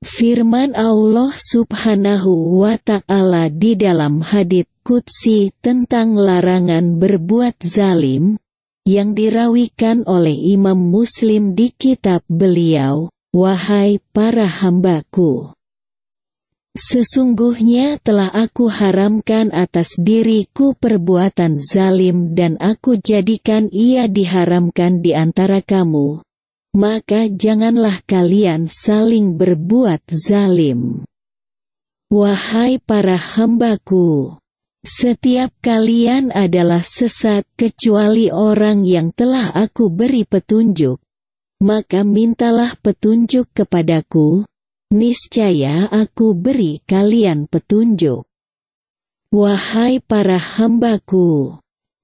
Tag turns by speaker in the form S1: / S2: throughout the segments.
S1: Firman Allah Subhanahu wa Ta'ala di dalam hadits Qudsi tentang larangan berbuat zalim, yang dirawikan oleh Imam Muslim di kitab beliau, Wahai para hambaku! Sesungguhnya telah aku haramkan atas diriku perbuatan zalim dan aku jadikan ia diharamkan di antara kamu, maka janganlah kalian saling berbuat zalim. Wahai para hambaku, setiap kalian adalah sesat kecuali orang yang telah aku beri petunjuk. Maka mintalah petunjuk kepadaku, niscaya aku beri kalian petunjuk. Wahai para hambaku,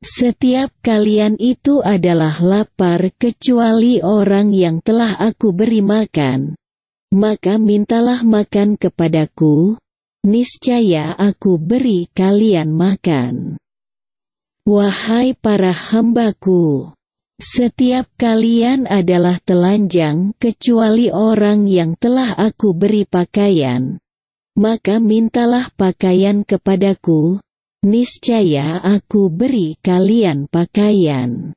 S1: setiap kalian itu adalah lapar kecuali orang yang telah aku beri makan. Maka mintalah makan kepadaku, niscaya aku beri kalian makan. Wahai para hambaku, setiap kalian adalah telanjang kecuali orang yang telah aku beri pakaian. Maka mintalah pakaian kepadaku, niscaya aku beri kalian pakaian.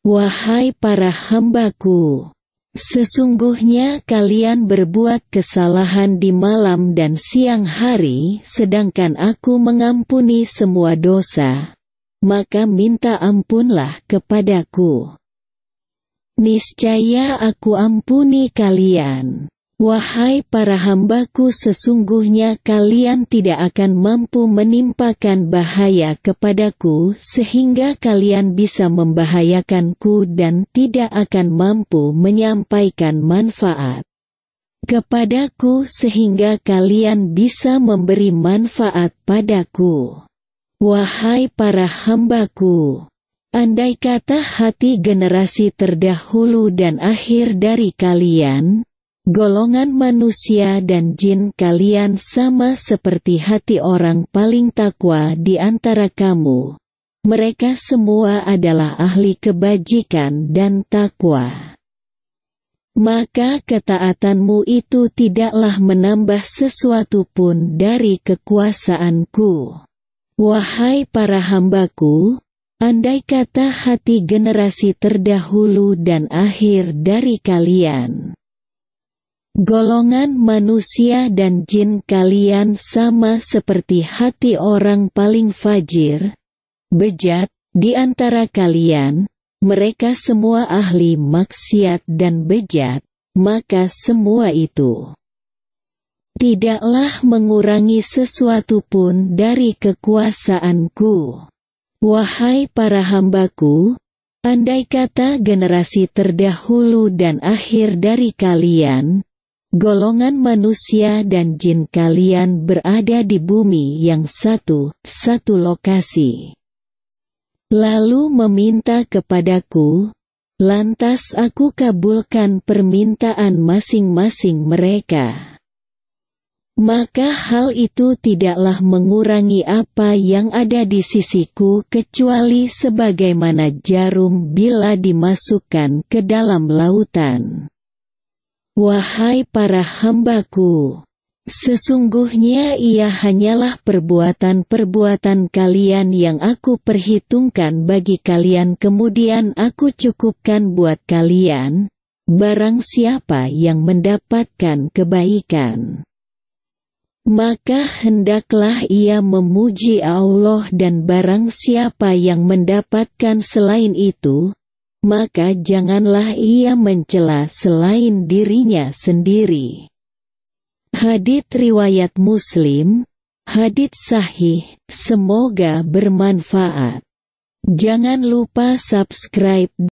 S1: Wahai para hambaku, sesungguhnya kalian berbuat kesalahan di malam dan siang hari sedangkan aku mengampuni semua dosa, maka minta ampunlah kepadaku. Niscaya aku ampuni kalian. Wahai para hambaku sesungguhnya kalian tidak akan mampu menimpakan bahaya kepadaku sehingga kalian bisa membahayakanku dan tidak akan mampu menyampaikan manfaat kepadaku sehingga kalian bisa memberi manfaat padaku. Wahai para hambaku! Andai kata hati generasi terdahulu dan akhir dari kalian, golongan manusia dan jin kalian sama seperti hati orang paling takwa di antara kamu. Mereka semua adalah ahli kebajikan dan takwa. Maka ketaatanmu itu tidaklah menambah sesuatu pun dari kekuasaanku. Wahai para hambaku, andai kata hati generasi terdahulu dan akhir dari kalian Golongan manusia dan jin kalian sama seperti hati orang paling fajir, bejat, di antara kalian, mereka semua ahli maksiat dan bejat, maka semua itu tidaklah mengurangi sesuatu pun dari kekuasaanku. Wahai para hambaku, andai kata generasi terdahulu dan akhir dari kalian, golongan manusia dan jin kalian berada di bumi yang satu, satu lokasi. Lalu meminta kepadaku, lantas aku kabulkan permintaan masing-masing mereka. Maka hal itu tidaklah mengurangi apa yang ada di sisiku kecuali sebagaimana jarum bila dimasukkan ke dalam lautan. Wahai para hambaku, sesungguhnya ia hanyalah perbuatan-perbuatan kalian yang aku perhitungkan bagi kalian kemudian aku cukupkan buat kalian, barang siapa yang mendapatkan kebaikan. Maka hendaklah ia memuji Allah dan barang siapa yang mendapatkan selain itu, maka janganlah ia mencela selain dirinya sendiri. Hadit riwayat Muslim, hadit sahih, semoga bermanfaat. Jangan lupa subscribe